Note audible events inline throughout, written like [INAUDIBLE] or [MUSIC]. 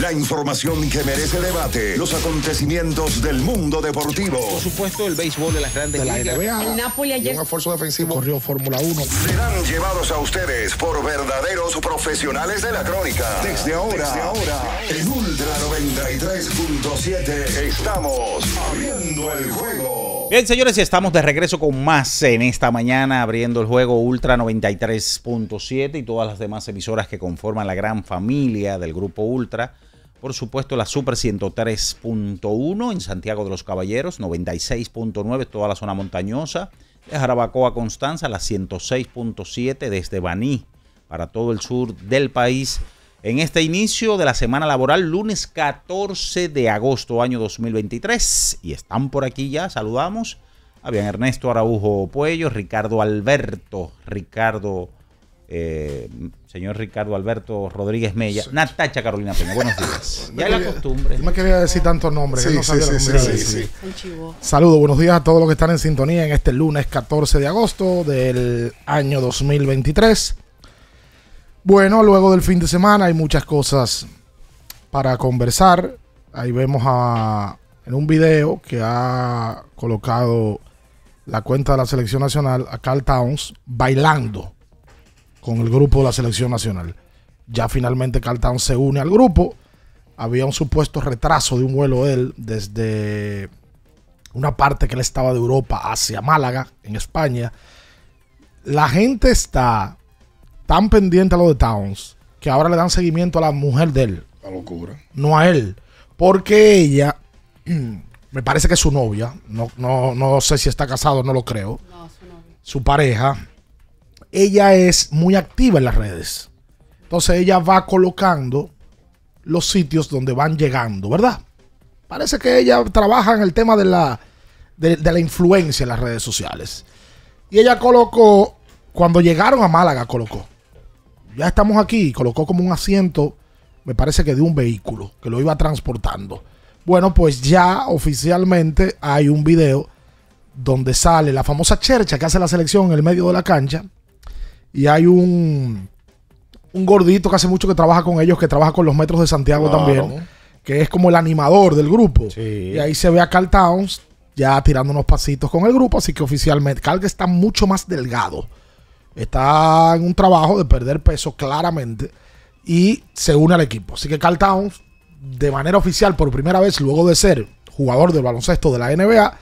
La información que merece debate. Los acontecimientos del mundo deportivo. Por supuesto, el béisbol de las grandes El Napoli ayer. Un esfuerzo defensivo. Corrió Fórmula 1. Serán llevados a ustedes por verdaderos profesionales de la crónica. Desde ahora, Desde ahora en Ultra 93.7 estamos abriendo el juego. Bien, señores, y estamos de regreso con más en esta mañana, abriendo el juego Ultra 93.7 y todas las demás emisoras que conforman la gran familia del grupo Ultra. Por supuesto, la Super 103.1 en Santiago de los Caballeros, 96.9 toda la zona montañosa, de Jarabacoa Constanza, la 106.7 desde Baní para todo el sur del país en este inicio de la semana laboral, lunes 14 de agosto, año 2023. Y están por aquí ya, saludamos. Habían Ernesto Araujo Puello, Ricardo Alberto, Ricardo, eh, señor Ricardo Alberto Rodríguez Mella, Natacha Carolina Peña. Buenos días. [LAUGHS] ya es la costumbre. Yo me quería decir tantos nombres. Sí, no sí, Saludos, buenos días a todos los que están en sintonía en este lunes 14 de agosto del año 2023. Bueno, luego del fin de semana hay muchas cosas para conversar. Ahí vemos en un video que ha colocado la cuenta de la selección nacional a Carl Towns bailando con el grupo de la selección nacional. Ya finalmente Carl Towns se une al grupo. Había un supuesto retraso de un vuelo de él desde una parte que él estaba de Europa hacia Málaga, en España. La gente está tan pendiente a lo de Towns que ahora le dan seguimiento a la mujer de él. La locura. No a él. Porque ella, [CLEARS THROAT] me parece que es su novia, no, sé si está casado, no lo creo. No, su novia. Su pareja. Ella es muy activa en las redes. Entonces ella va colocando los sitios donde van llegando, ¿verdad? Parece que ella trabaja en el tema de la, de la influencia en las redes sociales. Y ella colocó, cuando llegaron a Málaga, colocó ya estamos aquí, colocó como un asiento, me parece que de un vehículo, que lo iba transportando. Bueno, pues ya oficialmente hay un video donde sale la famosa chercha que hace la selección en el medio de la cancha y hay un, un gordito que hace mucho que trabaja con ellos, que trabaja con los metros de Santiago también, que es como el animador del grupo. Y ahí se ve a Carl Towns ya tirando unos pasitos con el grupo, así que oficialmente Carl está mucho más delgado está en un trabajo de perder peso claramente y se une al equipo. Así que Carl Towns, de manera oficial, por primera vez, luego de ser jugador del baloncesto de la NBA,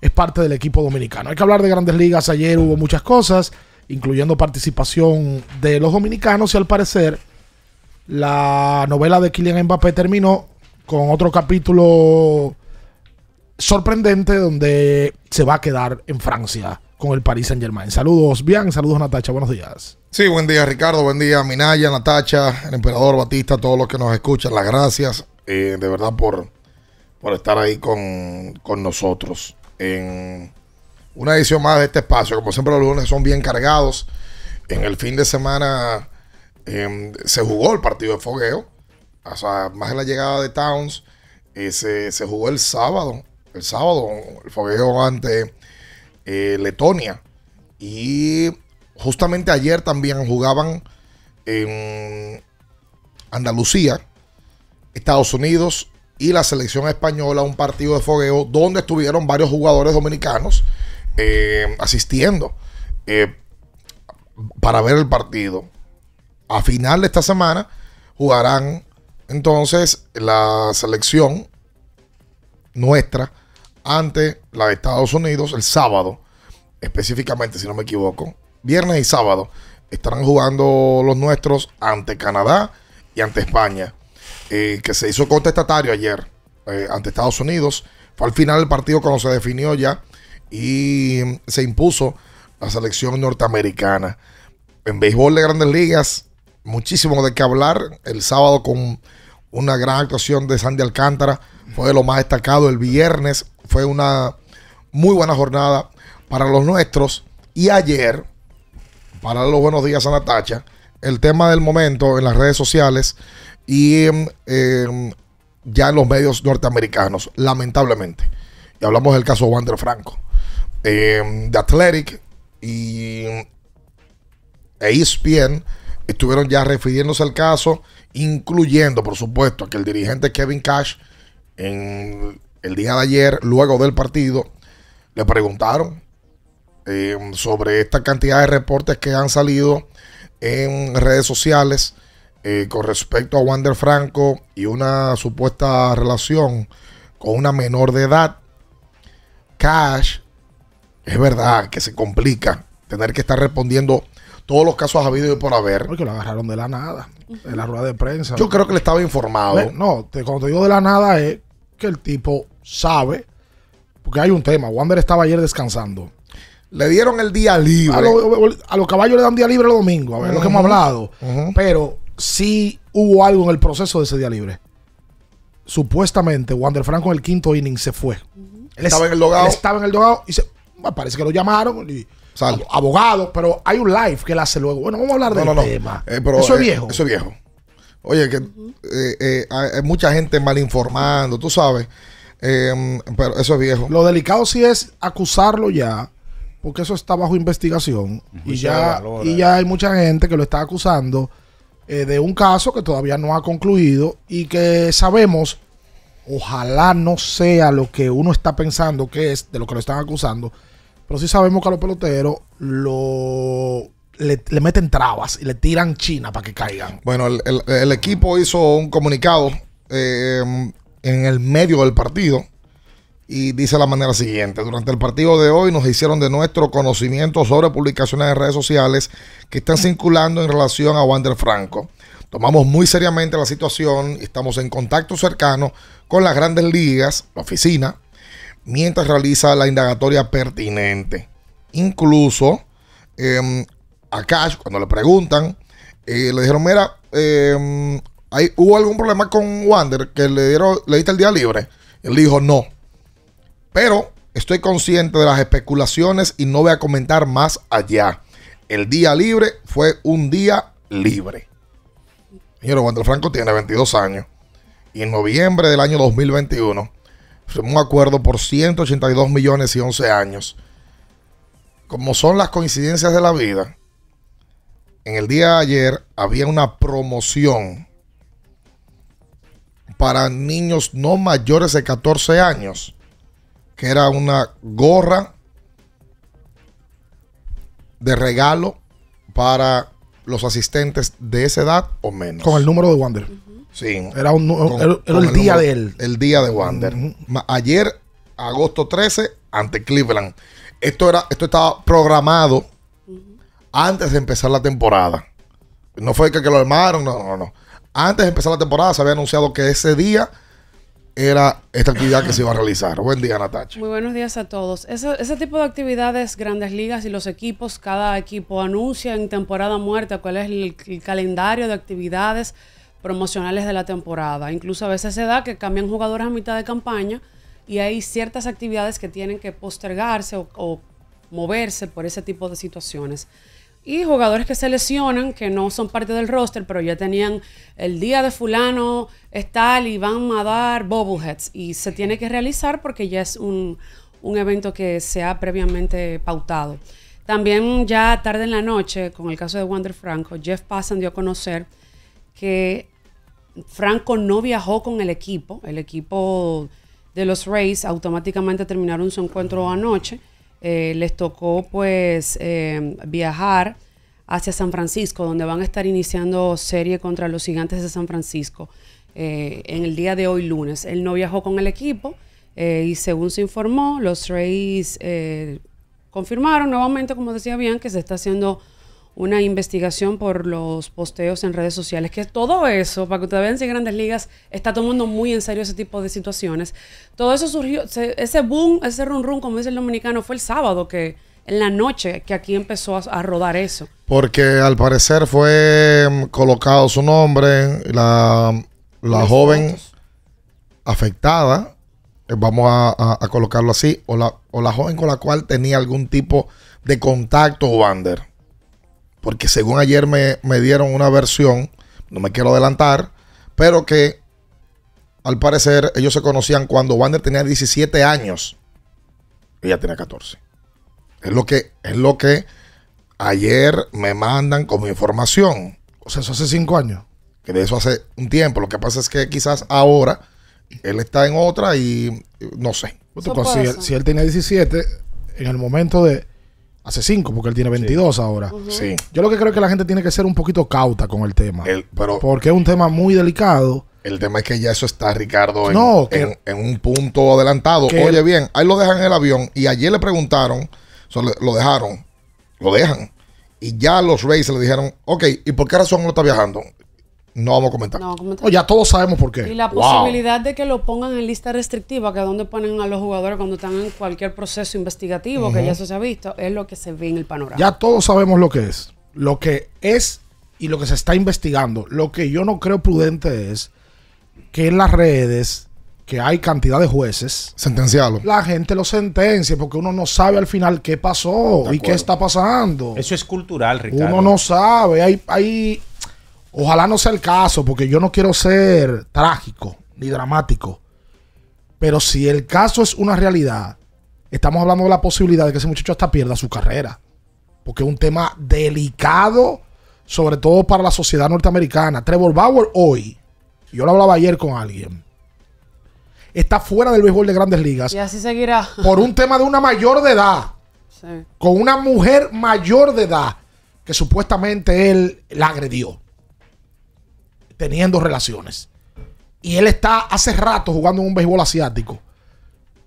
es parte del equipo dominicano. Hay que hablar de grandes ligas, ayer hubo muchas cosas, incluyendo participación de los dominicanos y al parecer la novela de Kylian Mbappé terminó con otro capítulo sorprendente donde se va a quedar en Francia con el Paris Saint Germain. Saludos, bien, saludos Natacha, buenos días. Sí, buen día Ricardo, buen día Minaya, Natacha, el emperador Batista, todos los que nos escuchan, las gracias eh, de verdad por, por estar ahí con, nosotros en una edición más de este espacio. Como siempre los lunes son bien cargados. En el fin de semana em, se jugó el partido de fogueo. O sea, más en la llegada de Towns, eh, se, se, jugó el sábado. El sábado, el fogueo ante eh, Letonia. Y justamente ayer también jugaban en Andalucía, Estados Unidos y la selección española, un partido de fogueo donde estuvieron varios jugadores dominicanos eh, asistiendo eh, para ver el partido. A final de esta semana jugarán entonces la selección nuestra ante la de Estados Unidos el sábado, específicamente, si no me equivoco, viernes y sábado, estarán jugando los nuestros ante Canadá y ante España, eh, que se hizo contestatario ayer eh, ante Estados Unidos. Fue al final del partido cuando se definió ya y se impuso la selección norteamericana. En béisbol de grandes ligas, muchísimo de qué hablar. El sábado con una gran actuación de Sandy Alcántara, fue lo más destacado. El viernes fue una muy buena jornada para los nuestros. Y ayer, para los buenos días a Natacha, el tema del momento en las redes sociales y em, em, ya en los medios norteamericanos, lamentablemente. Y hablamos del caso Wander Franco, eh, de Athletic y e ESPN estuvieron ya refiriéndose al caso, incluyendo, por supuesto, a que el dirigente Kevin Cash en el día de ayer, luego del partido, le preguntaron eh, sobre esta cantidad de reportes que han salido en redes sociales eh, con respecto a Wander Franco y una supuesta relación con una menor de edad. Cash, es verdad que se complica tener que estar respondiendo todos los casos habidos y por haber. Porque lo agarraron de la nada, en la rueda de prensa. Yo creo que le estaba informado. No, cuando te digo de la nada es que el tipo sabe, porque hay un tema, Wander estaba ayer descansando. Le dieron el día libre. A, los caballos le dan día libre el domingo, a ver, lo que hemos hablado. Pero sí hubo algo en el proceso de ese día libre. Supuestamente, Wander Franco en el quinto inning se fue. estaba en el dogado. estaba en el y se, ah, parece que lo llamaron y abogado, pero hay un live que él hace luego. Bueno, vamos a hablar de del tema. Eh, eso eh, viejo. Eso es viejo. Oye, que eh, eh, hay mucha gente mal informando, tú sabes. Em, pero eso es viejo. Lo delicado sí es acusarlo ya, porque eso está bajo investigación. Y, ya, y eh. ya hay mucha gente que lo está acusando de un caso que todavía no ha concluido y que sabemos, ojalá no sea lo que uno está pensando que es de lo que lo están acusando, pero sí sabemos que a los peloteros lo le, meten trabas y le tiran China para que caigan. Bueno, el, equipo hizo un comunicado eh, en el medio del partido y dice la manera siguiente. Durante el partido de hoy nos hicieron de nuestro conocimiento sobre publicaciones de redes sociales que están circulando en relación a Wander Franco. Tomamos muy seriamente la situación y estamos en contacto cercano con las grandes ligas, la oficina, mientras realiza la indagatoria pertinente. Incluso em, a Cash, cuando le preguntan, le dijeron, mira, eh, hubo algún problema con Wander que le dieron, le diste el día libre. Él dijo, no. Pero estoy consciente de las especulaciones y no voy a comentar más allá. El día libre fue un día libre. Señor Wander Franco tiene 22 años. Y en noviembre del año 2021 Fue un acuerdo por 182 millones y 11 años. Como son las coincidencias de la vida, en el día de ayer había una promoción para niños no mayores de 14 años, que era una gorra de regalo para los asistentes de esa edad o menos. Con el número de Wander. Sí. Era, el, día de él. El día de Wander. Ayer, agosto 13, ante Cleveland. Esto, era, esto estaba programado antes de empezar la temporada. No fue que, que lo armaron, no, no, no. Antes de empezar la temporada se había anunciado que ese día era esta actividad que se iba a realizar. Buen día, Natacha. Muy buenos días a todos. Ese, tipo de actividades, grandes ligas y los equipos, cada equipo anuncia en temporada muerta cuál es el, calendario de actividades promocionales de la temporada. Incluso a veces se da que cambian jugadores a mitad de campaña y hay ciertas actividades que tienen que postergarse o, o moverse por ese tipo de situaciones y jugadores que se lesionan, que no son parte del roster, pero ya tenían el día de fulano, tal, y van a dar bobbleheads. Y se tiene que realizar porque ya es un, un evento que se ha previamente pautado. También ya tarde en la noche, con el caso de Wander Franco, Jeff Passan dio a conocer que Franco no viajó con el equipo. El equipo de los Rays automáticamente terminaron su encuentro anoche eh, les tocó pues eh, viajar hacia San Francisco, donde van a estar iniciando serie contra los gigantes de San Francisco eh, en el día de hoy lunes. Él no viajó con el equipo y según se informó, los Reyes confirmaron nuevamente, como decía bien, que se está haciendo una investigación por los posteos en redes sociales, que todo eso, para que ustedes vean si grandes ligas está tomando muy en serio ese tipo de situaciones, todo eso surgió, ese boom, ese run run, como dice el dominicano, fue el sábado que, en la noche, que aquí empezó a, rodar eso. Porque al parecer fue mm, colocado su nombre, la, joven afectada, eh, vamos a, colocarlo así, o la, o la joven con la cual tenía algún tipo de contacto Wander porque según ayer me, dieron una versión, no me quiero adelantar, pero que al parecer ellos se conocían cuando Wander tenía 17 años. Ella tenía 14. Es lo que, es lo que ayer me mandan como información. O sea, eso hace 5 años. Que de eso hace un tiempo. Lo que pasa es que quizás ahora él está en otra y no sé. Pues, si, él, si él tenía 17, en el momento de Hace cinco, porque él tiene 22 ahora. Yo lo que creo es que la gente tiene que ser un poquito cauta con el tema. porque es un tema muy delicado. El tema es que ya eso está, Ricardo, en, un punto adelantado. Oye, bien, ahí lo dejan en el avión y ayer le preguntaron, lo dejaron, lo dejan. Y ya los Rays le dijeron, ok, ¿y por qué razón no está viajando? No vamos a comentar. ya todos sabemos por qué. Y la posibilidad de que lo pongan en lista restrictiva, que es donde ponen a los jugadores cuando están en cualquier proceso investigativo, que ya eso se ha visto, es lo que se ve en el panorama. Ya todos sabemos lo que es. Lo que es y lo que se está investigando. Lo que yo no creo prudente es que en las redes, que hay cantidad de jueces. Sentenciarlo. La gente lo sentencia porque uno no sabe al final qué pasó y qué está pasando. Eso es cultural, Ricardo. Uno no sabe. Hay. hay Ojalá no sea el caso, porque yo no quiero ser trágico ni dramático. Pero si el caso es una realidad, estamos hablando de la posibilidad de que ese muchacho hasta pierda su carrera. Porque es un tema delicado, sobre todo para la sociedad norteamericana. Trevor Bauer hoy, yo lo hablaba ayer con alguien, está fuera del béisbol de grandes ligas. Y así seguirá. Por un tema de una mayor de edad. Con una mujer mayor de edad que supuestamente él la agredió teniendo relaciones. Y él está hace rato jugando un béisbol asiático.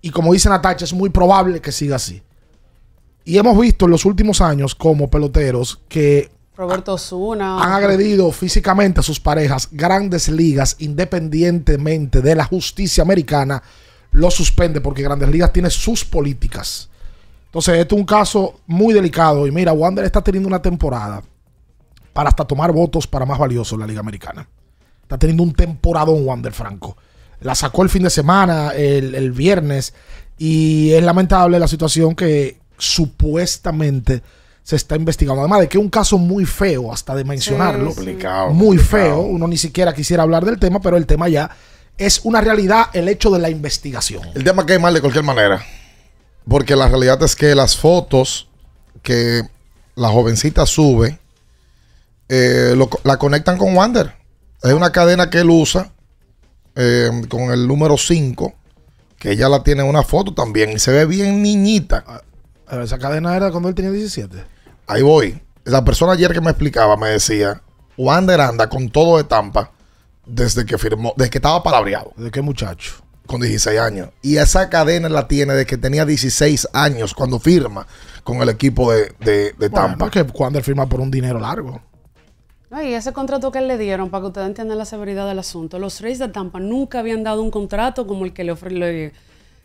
Y como dice Natacha, es muy probable que siga así. Y hemos visto en los últimos años como peloteros que Roberto Han agredido físicamente a sus parejas. Grandes ligas, independientemente de la justicia americana, lo suspende porque Grandes Ligas tiene sus políticas. Entonces, este es un caso muy delicado. Y mira, Wander está teniendo una temporada para hasta tomar votos para más valioso en la Liga Americana. Está teniendo un temporadón Wander Franco. La sacó el fin de semana, el, viernes, y es lamentable la situación que supuestamente se está investigando. Además de que es un caso muy feo, hasta de mencionarlo. Muy feo, uno ni siquiera quisiera hablar del tema, pero el tema ya es una realidad, el hecho de la investigación. El tema que hay mal de cualquier manera, porque la realidad es que las fotos que la jovencita sube eh, la conectan con Wander. Es una cadena que él usa eh, con el número 5, que ella la tiene en una foto también y se ve bien niñita. Ah, pero esa cadena era cuando él tenía 17. Ahí voy. La persona ayer que me explicaba me decía, Wander anda con todo de tampa desde que firmó, desde que estaba palabreado. ¿De qué muchacho? Con 16 años. Y esa cadena la tiene desde que tenía 16 años cuando firma con el equipo de, Tampa. que Wander firma por un dinero largo y ese contrato que le dieron, para que ustedes entiendan la severidad del asunto, los Reyes de Tampa nunca habían dado un contrato como el que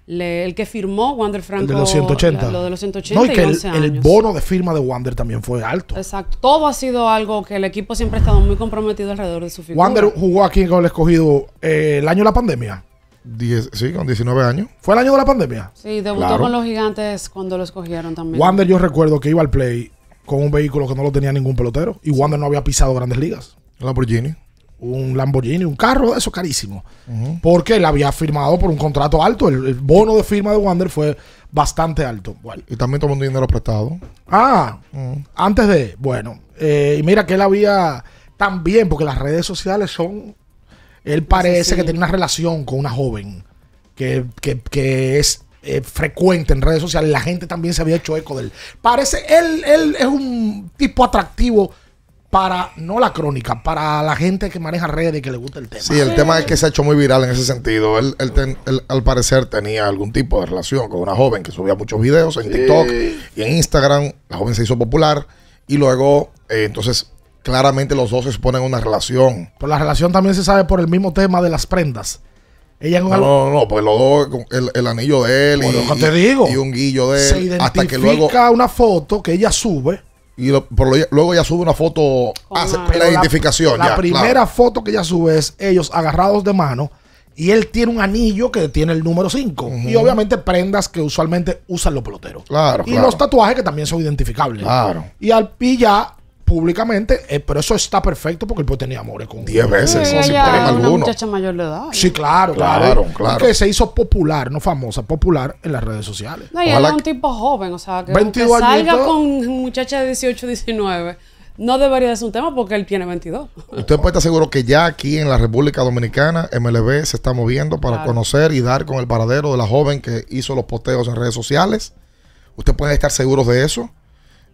le, el que firmó Wander Franco. de los 180. lo de los 180 no, y, que el, bono de firma de Wander también fue alto. Exacto. Todo ha sido algo que el equipo siempre ha estado muy comprometido alrededor de su figura. Wander jugó aquí con el escogido eh, el año de la pandemia. sí, con 19 años. ¿Fue el año de la pandemia? Sí, debutó con los gigantes cuando lo escogieron también. Wander, yo recuerdo que iba al play con un vehículo que no lo tenía ningún pelotero. Y Wander no había pisado grandes ligas. Lamborghini. Un Lamborghini, un carro de eso carísimo. Porque él había firmado por un contrato alto. El, bono de firma de Wander fue bastante alto. Y también tomó un dinero prestado. Ah, antes de. Bueno, eh, y mira que él había también, porque las redes sociales son. Él parece que tiene una relación con una joven que, que es eh, frecuente en redes sociales, la gente también se había hecho eco de él. Parece, él, él es un tipo atractivo para, no la crónica, para la gente que maneja redes y que le gusta el tema. Sí, el tema es que se ha hecho muy viral en ese sentido. Él, él, al parecer tenía algún tipo de relación con una joven que subía muchos videos en TikTok y en Instagram. La joven se hizo popular y luego, eh, entonces, claramente los dos se ponen una relación. Pero la relación también se sabe por el mismo tema de las prendas. Ella no, no, no, pues los dos, el, anillo de él y, te digo, y, un guillo de él. Se identifica hasta que luego, una foto que ella sube. Y luego ella sube una foto, hace la identificación. La primera foto que ella sube es ellos agarrados de mano y él tiene un anillo que tiene el número 5. Y obviamente prendas que usualmente usan los peloteros. Claro. Y los tatuajes que también son identificables. Y al pillar públicamente, eh, pero eso está perfecto porque él tenía tenía amores con 10 veces, Una muchacha mayor de edad. Sí, claro, claro, claro. Que se hizo popular, no famosa, popular en las redes sociales. No, y él un tipo joven, o sea, que, salga con muchacha de 18, 19. No debería ser un tema porque él tiene 22. Usted puede estar seguro que ya aquí en la República Dominicana MLB se está moviendo para conocer y dar con el paradero de la joven que hizo los posteos en redes sociales. Usted puede estar seguro de eso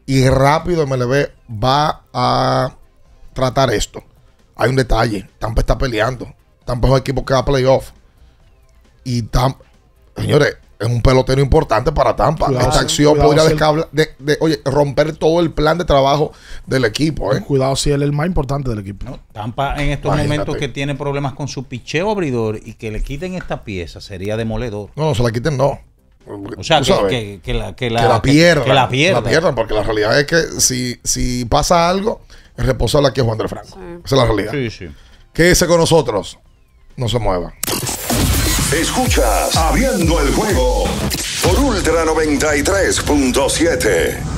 y rápido MLB va a tratar esto. Hay un detalle, Tampa está peleando. Tampa es un equipo que va a playoff. Y Tampa, señores, es un pelotero importante para Tampa. Esta acción podría de, romper todo el plan de trabajo del equipo. ¿eh? Cuidado si él es el más importante del equipo. Tampa en estos momentos que tiene problemas con su picheo abridor y que le quiten esta pieza sería demoledor. No, no se la quiten, no. O sea, que, la, que, que la pierdan. porque la realidad es que si, si pasa algo, el responsable aquí es Juan del Franco. Esa es la realidad. Sí, sí. Quédese con nosotros. No se mueva. Escuchas Abriendo el juego por Ultra 93.7.